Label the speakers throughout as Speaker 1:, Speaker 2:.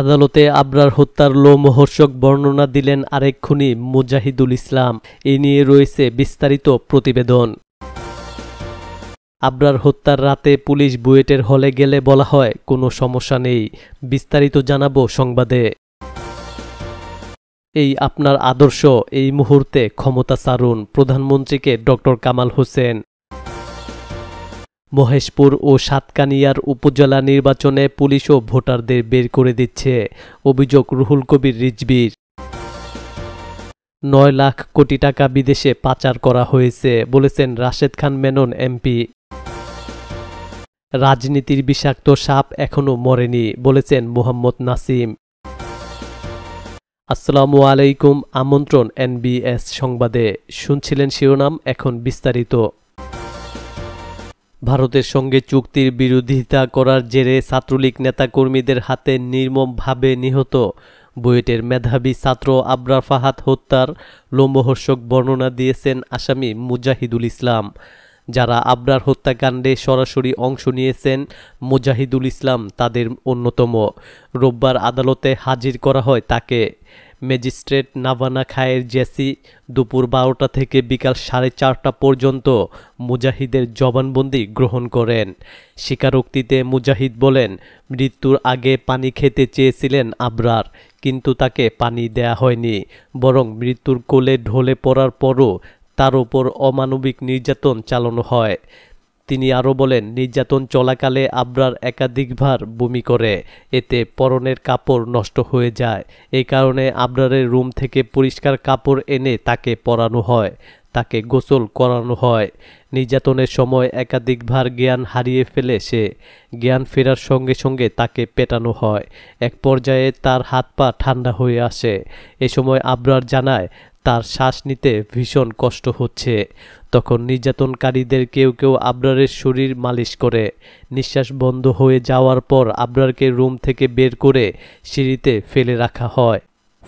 Speaker 1: আদালতে আবরার হত্যার লোমহর্ষক বর্ণনা দিলেন আরেক খুনি মুজাহিদুল ইসলাম এ নিয়ে রয়েছে বিস্তারিত প্রতিবেদন আবরার হত্যার রাতে পুলিশ বুয়েটের হলে গেলে বলা হয় কোনো সমস্যা নেই বিস্তারিত জানাবো সংবাদে এই আপনার আদর্শ এই মুহূর্তে ক্ষমতা সারুন প্রধানমন্ত্রীকে ডক্টর কামাল হোসেন মহেশপুর ও সাতকানিয়ার উপজেলা নির্বাচনে পুলিশও ভোটারদের বের করে দিচ্ছে অভিযোগ রুহুল কবির রিজবির নয় লাখ কোটি টাকা বিদেশে পাচার করা হয়েছে বলেছেন রাশেদ খান মেনন এমপি রাজনীতির বিষাক্ত সাপ এখনও মরেনি বলেছেন মোহাম্মদ নাসিম আসসালামু আলাইকুম আমন্ত্রণ এনবিএস সংবাদে শুনছিলেন শিরোনাম এখন বিস্তারিত ভারতের সঙ্গে চুক্তির বিরোধিতা করার জেরে ছাত্রলীগ নেতাকর্মীদের হাতে নির্মমভাবে নিহত বুয়েটের মেধাবী ছাত্র আবরার ফাহাদ হত্যার লোমহর্ষক বর্ণনা দিয়েছেন আসামি মুজাহিদুল ইসলাম যারা আবরার হত্যাকাণ্ডে সরাসরি অংশ নিয়েছেন মুজাহিদুল ইসলাম তাদের অন্যতম রোববার আদালতে হাজির করা হয় তাকে ম্যাজিস্ট্রেট নাভানা খায়ের জেসি দুপুর বারোটা থেকে বিকাল সাড়ে চারটা পর্যন্ত মুজাহিদের জবানবন্দি গ্রহণ করেন স্বীকারোক্তিতে মুজাহিদ বলেন মৃত্যুর আগে পানি খেতে চেয়েছিলেন আবরার কিন্তু তাকে পানি দেয়া হয়নি বরং মৃত্যুর কোলে ঢলে পড়ার পরও তার ওপর অমানবিক নির্যাতন চালানো হয় তিনি আরও বলেন নির্যাতন চলাকালে আবরার একাধিকবার বমি করে এতে পরনের কাপড় নষ্ট হয়ে যায় এই কারণে আবরারের রুম থেকে পরিষ্কার কাপড় এনে তাকে পরানো হয় তাকে গোসল করানো হয় নির্যাতনের সময় একাধিকবার জ্ঞান হারিয়ে ফেলে সে জ্ঞান ফেরার সঙ্গে সঙ্গে তাকে পেটানো হয় এক পর্যায়ে তার হাত পা ঠান্ডা হয়ে আসে এ সময় আবরার জানায় তার শ্বাস নিতে ভীষণ কষ্ট হচ্ছে তখন নির্যাতনকারীদের কেউ কেউ আবরারের শরীর মালিশ করে নিঃশ্বাস বন্ধ হয়ে যাওয়ার পর আবরারকে রুম থেকে বের করে সিঁড়িতে ফেলে রাখা হয়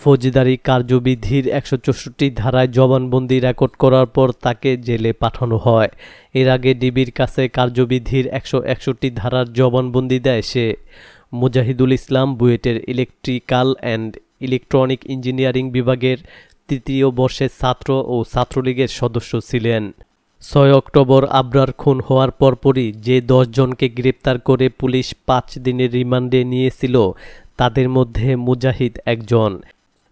Speaker 1: ফৌজদারি কার্যবিধির একশো চৌষট্টি ধারায় জবানবন্দি রেকর্ড করার পর তাকে জেলে পাঠানো হয় এর আগে ডিবির কাছে কার্যবিধির একশো একষট্টি ধারার জবানবন্দি দেয় সে মুজাহিদুল ইসলাম বুয়েটের ইলেকট্রিক্যাল অ্যান্ড ইলেকট্রনিক ইঞ্জিনিয়ারিং বিভাগের তৃতীয় বর্ষের ছাত্র ও ছাত্রলীগের সদস্য ছিলেন ছয় অক্টোবর আবরার খুন হওয়ার পরপরই যে জনকে গ্রেপ্তার করে পুলিশ পাঁচ দিনের রিমান্ডে নিয়েছিল তাদের মধ্যে মুজাহিদ একজন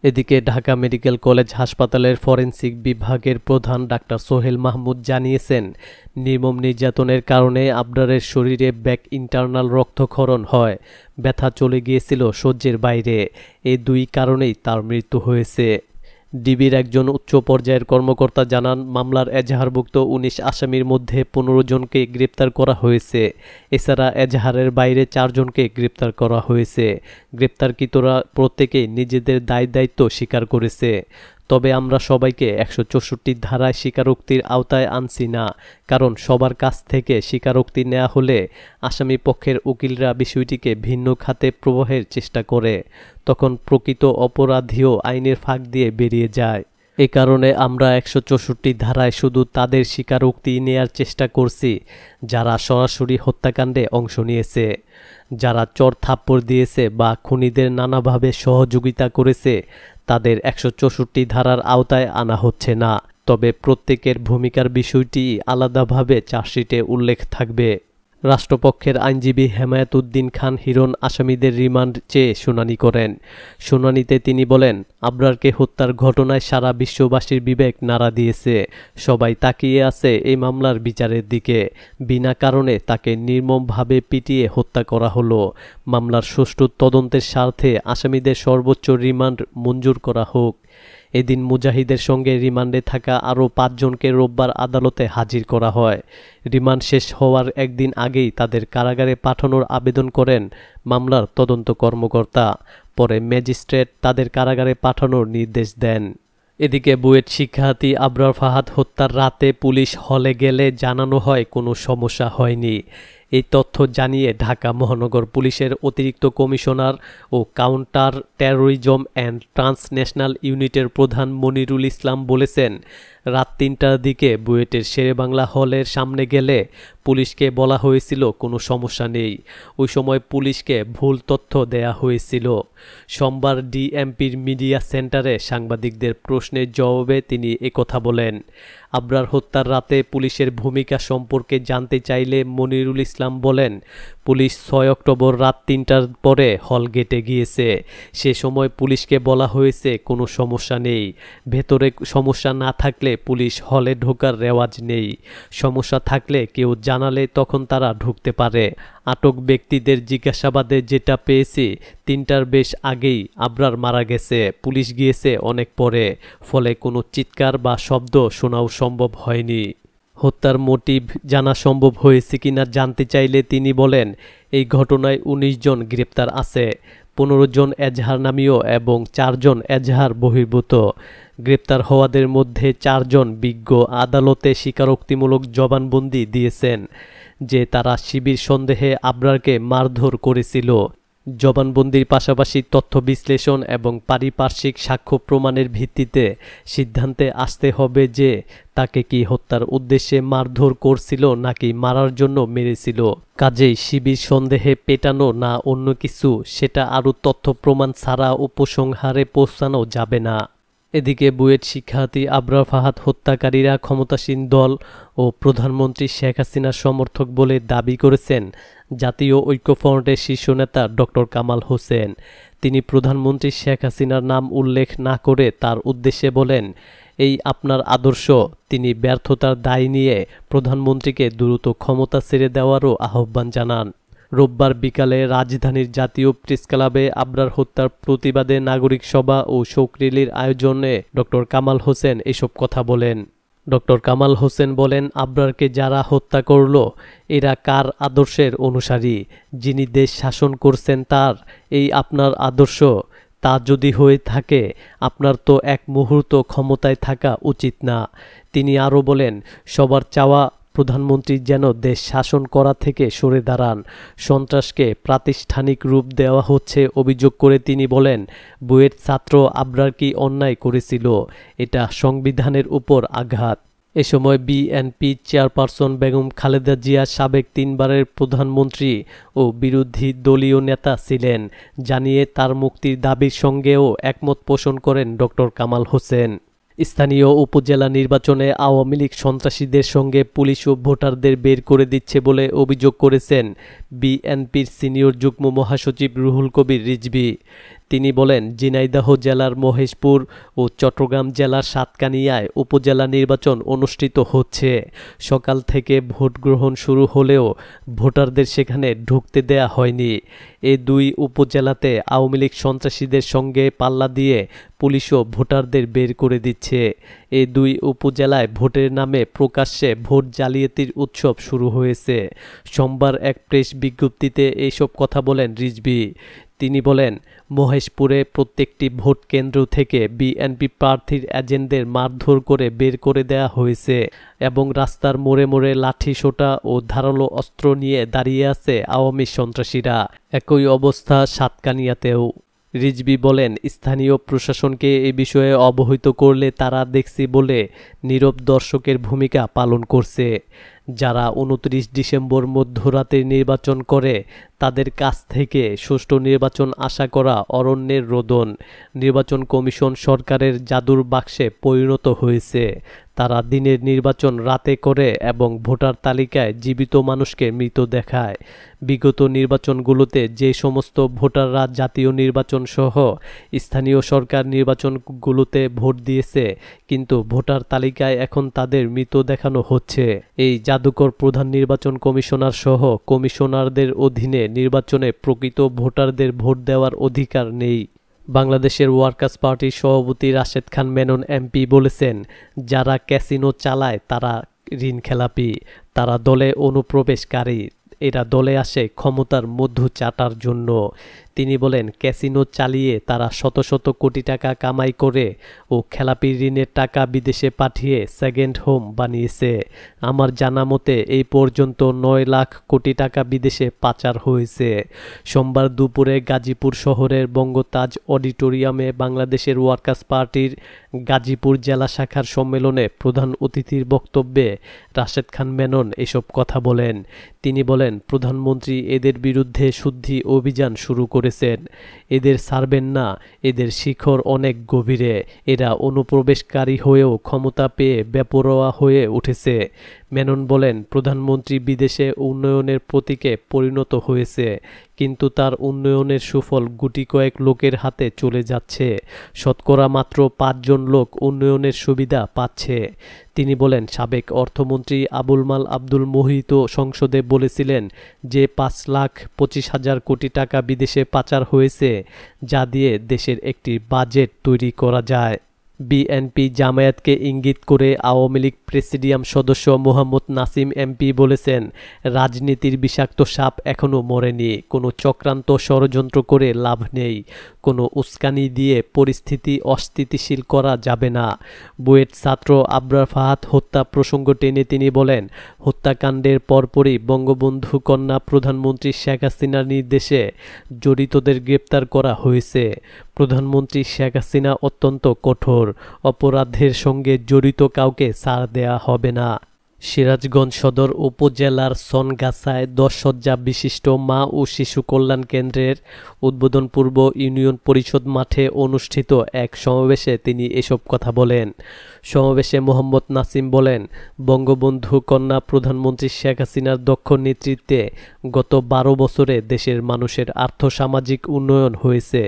Speaker 1: এদিকে ঢাকা মেডিকেল কলেজ হাসপাতালের ফরেন্সিক বিভাগের প্রধান ডাক্তার সোহেল মাহমুদ জানিয়েছেন নির্মম নির্যাতনের কারণে আবরারের শরীরে ব্যাক ইন্টারনাল রক্তক্ষরণ হয় ব্যথা চলে গিয়েছিল সহ্যের বাইরে এ দুই কারণেই তার মৃত্যু হয়েছে ডিবির একজন উচ্চ পর্যায়ের কর্মকর্তা জানান মামলার এজাহারভুক্ত উনিশ আসামির মধ্যে পনেরো জনকে গ্রেপ্তার করা হয়েছে এছাড়া এজাহারের বাইরে চারজনকে গ্রেপ্তার করা হয়েছে গ্রেপ্তারকৃতরা প্রত্যেকেই নিজেদের দায় দায়িত্ব স্বীকার করেছে তবে আমরা সবাইকে একশো চৌষট্টি ধারায় স্বীকারোক্তির আওতায় আনছি না কারণ সবার কাছ থেকে স্বীকারোক্তি নেওয়া হলে আসামি পক্ষের উকিলরা বিষয়টিকে ভিন্ন খাতে প্রবাহের চেষ্টা করে তখন প্রকৃত অপরাধীও আইনের ফাঁক দিয়ে বেরিয়ে যায় এ কারণে আমরা একশো চৌষট্টি ধারায় শুধু তাদের স্বীকারোক্তি নেয়ার চেষ্টা করছি যারা সরাসরি হত্যাকাণ্ডে অংশ নিয়েছে যারা চর থাপ্পড় দিয়েছে বা খুনিদের নানাভাবে সহযোগিতা করেছে তাদের একশো চৌষট্টি ধারার আওতায় আনা হচ্ছে না তবে প্রত্যেকের ভূমিকার বিষয়টি আলাদাভাবে চার্জশিটে উল্লেখ থাকবে রাষ্ট্রপক্ষের আইনজীবী হেমায়ত উদ্দিন খান হিরণ আসামিদের রিমান্ড চেয়ে শুনানি করেন শুনানিতে তিনি বলেন আবরারকে হত্যার ঘটনায় সারা বিশ্ববাসীর বিবেক নাড়া দিয়েছে সবাই তাকিয়ে আছে এই মামলার বিচারের দিকে বিনা কারণে তাকে নির্মমভাবে পিটিয়ে হত্যা করা হলো মামলার সুষ্ঠু তদন্তের স্বার্থে আসামিদের সর্বোচ্চ রিমান্ড মঞ্জুর করা হোক এদিন মুজাহিদের সঙ্গে রিমান্ডে থাকা আরও পাঁচজনকে রোববার আদালতে হাজির করা হয় রিমান্ড শেষ হওয়ার একদিন আগেই তাদের কারাগারে পাঠানোর আবেদন করেন মামলার তদন্ত কর্মকর্তা পরে ম্যাজিস্ট্রেট তাদের কারাগারে পাঠানোর নির্দেশ দেন এদিকে বুয়েট শিক্ষার্থী আবরার ফাহাদ হত্যার রাতে পুলিশ হলে গেলে জানানো হয় কোনো সমস্যা হয়নি এই তথ্য জানিয়ে ঢাকা মহানগর পুলিশের অতিরিক্ত কমিশনার ও কাউন্টার টেরোরিজম অ্যান্ড ট্রান্সন্যাশনাল ইউনিটের প্রধান মনিরুল ইসলাম বলেছেন রাত তিনটার দিকে বুয়েটের শেরেবাংলা হলের সামনে গেলে পুলিশকে বলা হয়েছিল কোনো সমস্যা নেই ওই সময় পুলিশকে ভুল তথ্য দেয়া হয়েছিল সোমবার ডিএমপির মিডিয়া সেন্টারে সাংবাদিকদের প্রশ্নের জবাবে তিনি একথা বলেন আবরার হত্যার রাতে পুলিশের ভূমিকা সম্পর্কে জানতে চাইলে মনিরুল ইসলাম বলেন পুলিশ ছয় অক্টোবর রাত তিনটার পরে হল গেটে গিয়েছে সে সময় পুলিশকে বলা হয়েছে কোনো সমস্যা নেই ভেতরে সমস্যা না থাকলে পুলিশ হলে ঢোকার রেওয়াজ নেই সমস্যা থাকলে কেউ জানালে তখন তারা ঢুকতে পারে আটক ব্যক্তিদের জিজ্ঞাসাবাদে যেটা পেয়েছি তিনটার বেশ আগেই আবরার মারা গেছে পুলিশ গিয়েছে অনেক পরে ফলে কোনো চিৎকার বা শব্দ শোনাও সম্ভব হয়নি হত্যার মোটিভ জানা সম্ভব হয়েছে কিনা জানতে চাইলে তিনি বলেন এই ঘটনায় ১৯ জন গ্রেপ্তার আছে পনেরো জন এজাহার নামীয় এবং চারজন এজাহার বহির্ভূত গ্রেপ্তার হওয়াদের মধ্যে চারজন বিজ্ঞ আদালতে স্বীকারোক্তিমূলক জবানবন্দি দিয়েছেন যে তারা শিবির সন্দেহে আবরারকে মারধর করেছিল জবানবন্দির পাশাপাশি তথ্য বিশ্লেষণ এবং পারিপার্শ্বিক সাক্ষ্য প্রমাণের ভিত্তিতে সিদ্ধান্তে আসতে হবে যে তাকে কি হত্যার উদ্দেশ্যে মারধর করছিল নাকি মারার জন্য মেরেছিল কাজেই শিবির সন্দেহে পেটানো না অন্য কিছু সেটা আরও তথ্য প্রমাণ ছাড়া উপসংহারে পৌঁছানো যাবে না এদিকে বুয়েট শিক্ষার্থী আবরা ফাহাদ হত্যাকারীরা ক্ষমতাসীন দল ও প্রধানমন্ত্রী শেখ হাসিনার সমর্থক বলে দাবি করেছেন জাতীয় ঐক্যফ্রন্টের শীর্ষ নেতা ডক্টর কামাল হোসেন তিনি প্রধানমন্ত্রী শেখ হাসিনার নাম উল্লেখ না করে তার উদ্দেশ্যে বলেন এই আপনার আদর্শ তিনি ব্যর্থতার দায় নিয়ে প্রধানমন্ত্রীকে দ্রুত ক্ষমতা ছেড়ে দেওয়ারও আহ্বান জানান রোববার বিকালে রাজধানীর জাতীয় প্রেস ক্লাবে আবরার হত্যার প্রতিবাদে নাগরিক সভা ও শোক র্যালির আয়োজনে ডক্টর কামাল হোসেন এসব কথা বলেন ডক্টর কামাল হোসেন বলেন আবরারকে যারা হত্যা করল এরা কার আদর্শের অনুসারী যিনি দেশ শাসন করছেন তার এই আপনার আদর্শ তা যদি হয়ে থাকে আপনার তো এক মুহূর্ত ক্ষমতায় থাকা উচিত না তিনি আরও বলেন সবার চাওয়া প্রধানমন্ত্রী যেন দেশ শাসন করা থেকে সরে দাঁড়ান সন্ত্রাসকে প্রাতিষ্ঠানিক রূপ দেওয়া হচ্ছে অভিযোগ করে তিনি বলেন বুয়েট ছাত্র আবরার কি অন্যায় করেছিল এটা সংবিধানের উপর আঘাত এ সময় বিএনপি চেয়ারপারসন বেগম খালেদা জিয়া সাবেক তিনবারের প্রধানমন্ত্রী ও বিরোধী দলীয় নেতা ছিলেন জানিয়ে তার মুক্তির দাবির সঙ্গেও একমত পোষণ করেন ডক্টর কামাল হোসেন স্থানীয় উপজেলা নির্বাচনে আওয়ামী লীগ সন্ত্রাসীদের সঙ্গে পুলিশ ও ভোটারদের বের করে দিচ্ছে বলে অভিযোগ করেছেন বিএনপির সিনিয়র যুগ্ম মহাসচিব রুহুল কবির রিজভি তিনি বলেন জিনাইদাহ জেলার মহেশপুর ও চট্টগ্রাম জেলার সাতকানিয়ায় উপজেলা নির্বাচন অনুষ্ঠিত হচ্ছে সকাল থেকে ভোট গ্রহণ শুরু হলেও ভোটারদের সেখানে ঢুকতে দেয়া হয়নি এ দুই উপজেলাতে আওয়ামী লীগ সন্ত্রাসীদের সঙ্গে পাল্লা দিয়ে পুলিশও ভোটারদের বের করে দিচ্ছে এ দুই উপজেলায় ভোটের নামে প্রকাশ্যে ভোট জালিয়াতির উৎসব শুরু হয়েছে সোমবার এক প্রেস বিজ্ঞপ্তিতে এইসব কথা বলেন রিজবি তিনি বলেন মহেশপুরে প্রত্যেকটি ভোট কেন্দ্র থেকে বিএনপি প্রার্থীর এজেন্টদের মারধর করে বের করে দেয়া হয়েছে এবং রাস্তার মোড়ে মোড়ে লাঠি সোটা ও ধারালো অস্ত্র নিয়ে দাঁড়িয়ে আছে আওয়ামী সন্ত্রাসীরা একই অবস্থা সাতকানিয়াতেও রিজবি বলেন স্থানীয় প্রশাসনকে এ বিষয়ে অবহিত করলে তারা দেখছি বলে নীরব দর্শকের ভূমিকা পালন করছে যারা উনত্রিশ ডিসেম্বর মধ্যরাতে নির্বাচন করে তাদের কাছ থেকে সুষ্ঠু নির্বাচন আশা করা অরণ্যের রোদন নির্বাচন কমিশন সরকারের জাদুর বাক্সে পরিণত হয়েছে তারা দিনের নির্বাচন রাতে করে এবং ভোটার তালিকায় জীবিত মানুষকে মৃত দেখায় বিগত নির্বাচনগুলোতে যে সমস্ত ভোটাররা জাতীয় নির্বাচন সহ স্থানীয় সরকার নির্বাচনগুলোতে ভোট দিয়েছে কিন্তু ভোটার তালিকায় এখন তাদের মৃত দেখানো হচ্ছে এই জাদুকর প্রধান নির্বাচন কমিশনার সহ কমিশনারদের অধীনে নির্বাচনে প্রকৃত ভোটারদের ভোট দেওয়ার অধিকার নেই বাংলাদেশের ওয়ার্কার্স পার্টির সভাপতি রাশেদ খান মেনন এমপি বলেছেন যারা ক্যাসিনো চালায় তারা ঋণ খেলাপি তারা দলে অনুপ্রবেশকারী এরা দলে আসে ক্ষমতার মধ্যু চাটার জন্য তিনি বলেন ক্যাসিনো চালিয়ে তারা শত শত কোটি টাকা কামাই করে ও খেলাপি ঋণের টাকা বিদেশে পাঠিয়ে সেকেন্ড হোম বানিয়েছে আমার জানা মতে এই পর্যন্ত নয় লাখ কোটি টাকা বিদেশে পাচার হয়েছে সোমবার দুপুরে গাজীপুর শহরের বঙ্গতাজ অডিটোরিয়ামে বাংলাদেশের ওয়ার্কার্স পার্টির গাজীপুর জেলা শাখার সম্মেলনে প্রধান অতিথির বক্তব্যে রাশেদ খান মেনন এসব কথা বলেন তিনি বলেন প্রধানমন্ত্রী এদের বিরুদ্ধে শুদ্ধি অভিযান শুরু করেছেন এদের ছাড়বেন না এদের শিখর অনেক গভীরে এরা অনুপ্রবেশকারী হয়েও ক্ষমতা পেয়ে বেপরোয়া হয়ে উঠেছে মেনন বলেন প্রধানমন্ত্রী বিদেশে উন্নয়নের প্রতীকে পরিণত হয়েছে কিন্তু তার উন্নয়নের সুফল গুটি কয়েক লোকের হাতে চলে যাচ্ছে শতকরা মাত্র পাঁচজন লোক উন্নয়নের সুবিধা পাচ্ছে তিনি বলেন সাবেক অর্থমন্ত্রী আবুল মাল আব্দুল মোহিত সংসদে বলেছিলেন যে পাঁচ লাখ পঁচিশ হাজার কোটি টাকা বিদেশে পাচার হয়েছে যা দিয়ে দেশের একটি বাজেট তৈরি করা যায় বিএনপি জামায়াতকে ইঙ্গিত করে আওয়ামী লীগ প্রেসিডিয়াম সদস্য মোহাম্মদ নাসিম এমপি বলেছেন রাজনীতির বিষাক্ত সাপ এখনও মরেনি কোনো চক্রান্ত ষড়যন্ত্র করে লাভ নেই কোনো উস্কানি দিয়ে পরিস্থিতি অস্থিতিশীল করা যাবে না বুয়েট ছাত্র আবরার ফাহাদ হত্যা প্রসঙ্গ টেনে তিনি বলেন হত্যাকাণ্ডের পরপরই বঙ্গবন্ধু কন্যা প্রধানমন্ত্রী শেখ হাসিনার নির্দেশে জড়িতদের গ্রেপ্তার করা হয়েছে প্রধানমন্ত্রী শেখ হাসিনা অত্যন্ত কঠোর অপরাধের সঙ্গে জড়িত কাউকে ছাড় দেয়া হবে না সিরাজগঞ্জ সদর উপজেলার সনগাছায় দশ শয্যা বিশিষ্ট মা ও শিশু কল্যাণ কেন্দ্রের উদ্বোধন পূর্ব ইউনিয়ন পরিষদ মাঠে অনুষ্ঠিত এক সমাবেশে তিনি এসব কথা বলেন সমাবেশে মোহাম্মদ নাসিম বলেন বঙ্গবন্ধু কন্যা প্রধানমন্ত্রী শেখ হাসিনার দক্ষ নেতৃত্বে গত বারো বছরে দেশের মানুষের আর্থসামাজিক উন্নয়ন হয়েছে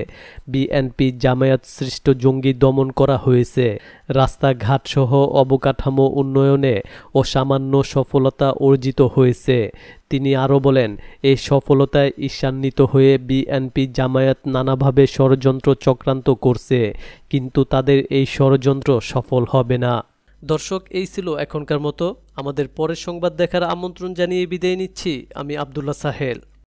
Speaker 1: বিএনপি জামায়াত সৃষ্ট জঙ্গি দমন করা হয়েছে রাস্তাঘাটসহ অবকাঠামো উন্নয়নে ও সামান্য সফলতা অর্জিত হয়েছে তিনি আরও বলেন এই সফলতায় ঈশান্বিত হয়ে বিএনপি জামায়াত নানাভাবে ষড়যন্ত্র চক্রান্ত করছে কিন্তু তাদের এই ষড়যন্ত্র সফল হবে না দর্শক এই ছিল এখনকার মতো আমাদের পরের সংবাদ দেখার আমন্ত্রণ জানিয়ে বিদায় নিচ্ছি আমি আবদুল্লা সাহেল